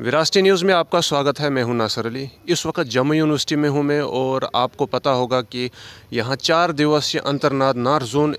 विरासती news में आपका स्वागत है मैं हूं नासर अली इस वक्त जम्मू यूनिवर्सिटी में हूं मैं और आपको पता होगा कि यहां चार दिवसीय अंतरनाथ नार जोन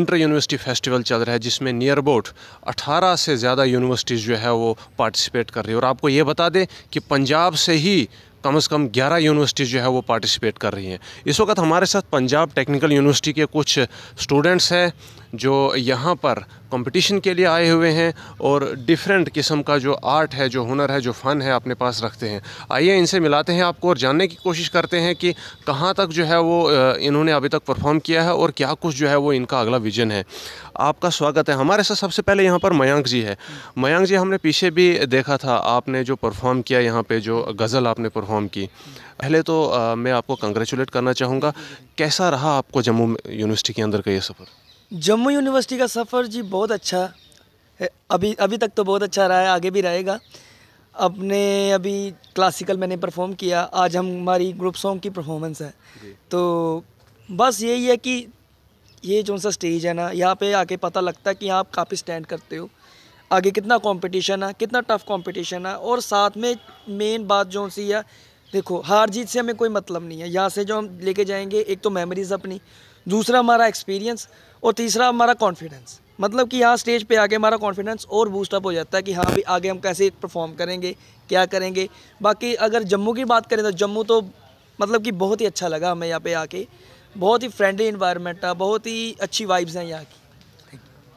इंटर यूनिवर्सिटी फेस्टिवल चल रहा है जिसमें नियर अबाउट अठारह से ज़्यादा यूनिवर्सिटीज़ जो है वो पार्टिसिपेट कर रही है और आपको ये बता दें कि पंजाब से ही कम से कम 11 यूनिवर्सिटी जो है वो पार्टिसिपेट कर रही हैं इस वक्त हमारे साथ पंजाब टेक्निकल यूनिवर्सिटी के कुछ स्टूडेंट्स हैं जो यहाँ पर कंपटीशन के लिए आए हुए हैं और डिफरेंट किस्म का जो आर्ट है जो हुनर है जो फ़न है अपने पास रखते हैं आइए इनसे मिलाते हैं आपको और जानने की कोशिश करते हैं कि कहाँ तक जो है वो इन्होंने अभी तक परफॉर्म किया है और क्या कुछ जो है वो इनका अगला विजन है आपका स्वागत है हमारे साथ सबसे पहले यहाँ पर मयंक जी है मयंक जी हमने पीछे भी देखा था आपने जो परफॉर्म किया यहाँ पर जो गज़ल आपने परफॉर्म की पहले तो मैं आपको कंग्रेचुलेट करना चाहूँगा कैसा रहा आपको जम्मू यूनिवर्सिटी के अंदर का ये सफ़र जम्मू यूनिवर्सिटी का सफ़र जी बहुत अच्छा है अभी अभी तक तो बहुत अच्छा रहा है आगे भी रहेगा अपने अभी क्लासिकल मैंने परफॉर्म किया आज हम हमारी ग्रुप सॉन्ग की परफॉर्मेंस है तो बस यही है कि ये जो सा स्टेज है ना यहाँ पे आके पता लगता है कि आप काफ़ी स्टैंड करते हो आगे कितना कंपटीशन है कितना टफ कंपटीशन है और साथ में मेन बात जो सी है देखो हार जीत से हमें कोई मतलब नहीं है यहाँ से जो हम लेके जाएंगे एक तो मेमोरीज़ अपनी दूसरा हमारा एक्सपीरियंस और तीसरा हमारा कॉन्फिडेंस मतलब कि यहाँ स्टेज पे आके हमारा कॉन्फिडेंस और बूस्टअप हो जाता है कि हाँ भाई आगे हम कैसे परफॉर्म करेंगे क्या करेंगे बाकी अगर जम्मू की बात करें तो जम्मू तो मतलब कि बहुत ही अच्छा लगा हमें यहाँ पे आके बहुत ही फ्रेंडली इन्वायरमेंट है बहुत ही अच्छी वाइब्स हैं यहाँ की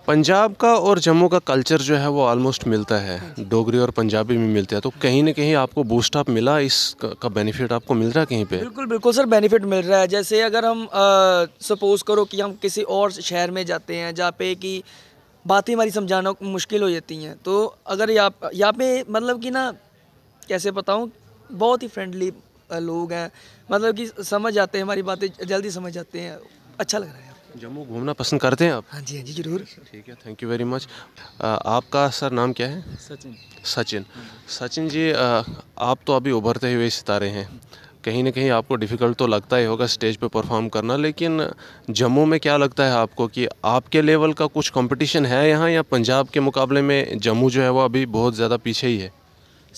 पंजाब का और जम्मू का कल्चर जो है वो ऑलमोस्ट मिलता है डोगरी और पंजाबी में मिलता है तो कहीं ना कहीं आपको बूस्ट आप मिला इस का बेनिफिट आपको मिल रहा है कहीं पे बिल्कुल बिल्कुल सर बेनिफिट मिल रहा है जैसे अगर हम सपोज़ करो कि हम किसी और शहर में जाते हैं जहाँ पे कि बातें हमारी समझाना मुश्किल हो जाती हैं तो अगर यहाँ यहाँ पे मतलब कि ना कैसे बताऊँ बहुत ही फ्रेंडली लोग हैं मतलब कि समझ आते हैं हमारी बातें जल्दी समझ आते हैं अच्छा लग रहा है जम्मू घूमना पसंद करते हैं आप हाँ जी हाँ जी जरूर ठीक है थैंक यू वेरी मच आपका सर नाम क्या है सचिन सचिन सचिन जी आ, आप तो अभी उभरते हुए सितारे हैं कहीं ना कहीं आपको डिफ़िकल्ट तो लगता ही होगा स्टेज पे परफॉर्म करना लेकिन जम्मू में क्या लगता है आपको कि आपके लेवल का कुछ कंपटीशन है यहाँ या पंजाब के मुकाबले में जम्मू जो है वो अभी बहुत ज़्यादा पीछे ही है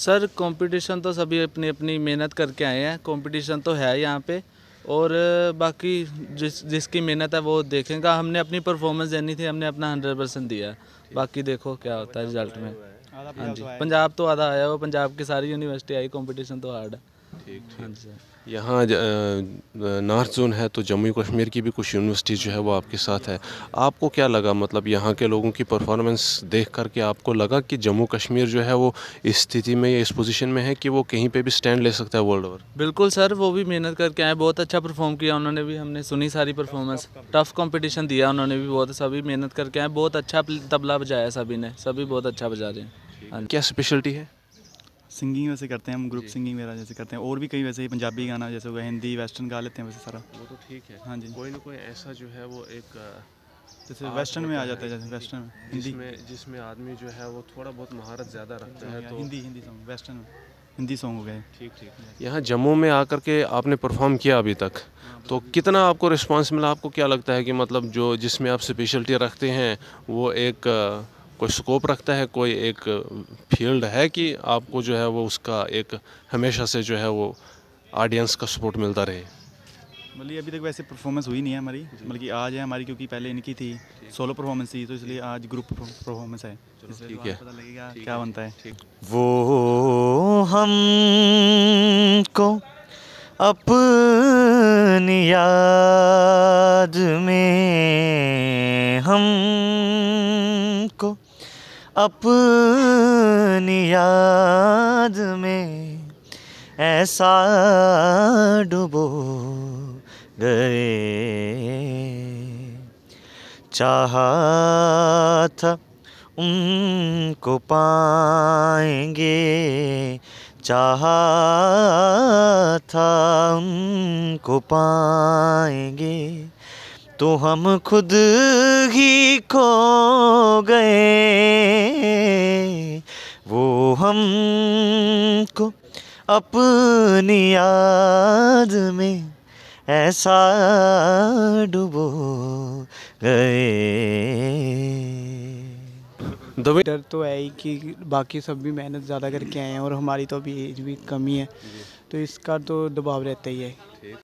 सर कंपटीशन तो सभी अपनी अपनी मेहनत करके आए हैं कंपटीशन तो है यहाँ पे और बाकी जिस जिसकी मेहनत है वो देखेगा हाँ, हमने अपनी परफॉर्मेंस देनी थी हमने अपना हंड्रेड परसेंट दिया बाकी देखो क्या होता है रिजल्ट में हाँ जी पंजाब तो आधा आया वो पंजाब की सारी यूनिवर्सिटी आई कंपटीशन तो हार्ड है ठीक ठीक हाँ यहाँ नॉर्थ जोन है तो जम्मू कश्मीर की भी कुछ यूनिवर्सिटी जो है वो आपके साथ है आपको क्या लगा मतलब यहाँ के लोगों की परफॉर्मेंस देख करके आपको लगा कि जम्मू कश्मीर जो है वो इस स्थिति में या इस पोजीशन में है कि वो कहीं पे भी स्टैंड ले सकता है वर्ल्ड ओवर बिल्कुल सर वो भी मेहनत करके आए बहुत अच्छा परफॉर्म किया उन्होंने भी हमने सुनी सारी परफॉर्मेंस टफ कॉम्पिटिशन दिया उन्होंने भी बहुत सभी मेहनत करके आए बहुत अच्छा तबला बजाया सभी ने सभी बहुत अच्छा बजा रहे हैं क्या स्पेशलिटी है सिंगिंग वैसे करते हैं हम ग्रुप सिंगिंग वगैरह जैसे करते हैं और भी कई वैसे ही पंजाबी गाना जैसे हो गया हिंदी वेस्टर्न गा लेते हैं वैसे सारा वो तो ठीक है हाँ जी कोई ना कोई ऐसा जो है वो एक जैसे वेस्टर्न में आ जाता है जैसे वेस्टर्न में हिंदी में जिसमें आदमी जो है वो थोड़ा बहुत महारत ज़्यादा हाँ रखता है हाँ, तो हिंदी हिंदी सॉन्ग वेस्टर्न में हिंदी सॉन्ग हो गए ठीक ठीक यहाँ जम्मू में आकर के आपने परफॉर्म किया अभी तक हाँ, तो कितना आपको रिस्पांस मिला आपको क्या लगता है कि मतलब जो जिसमें आप स्पेशलिटी रखते हैं वो एक कोई स्कोप रखता है कोई एक फील्ड है कि आपको जो है वो उसका एक हमेशा से जो है वो ऑडियंस का सपोर्ट मिलता रहे मतलब अभी तक वैसे परफॉर्मेंस हुई नहीं है हमारी मतलब कि आज है हमारी क्योंकि पहले इनकी थी सोलो परफॉर्मेंस थी तो इसलिए आज ग्रुप परफॉर्मेंस है ठीक तो है पता लगेगा क्या बनता है वो हम को अपनी याद में हम को अपनी याद में ऐसा डुबो गए चाहा था उनको पाएंगे चाहा था उनको पाएंगे तो हम खुद ही खो गए वो हम को अपनी याद में ऐसा डुबो गए दो डर तो है ही कि बाकी सब भी मेहनत ज़्यादा करके आए हैं और हमारी तो अभी एज भी कमी है तो इसका तो दबाव रहता ही है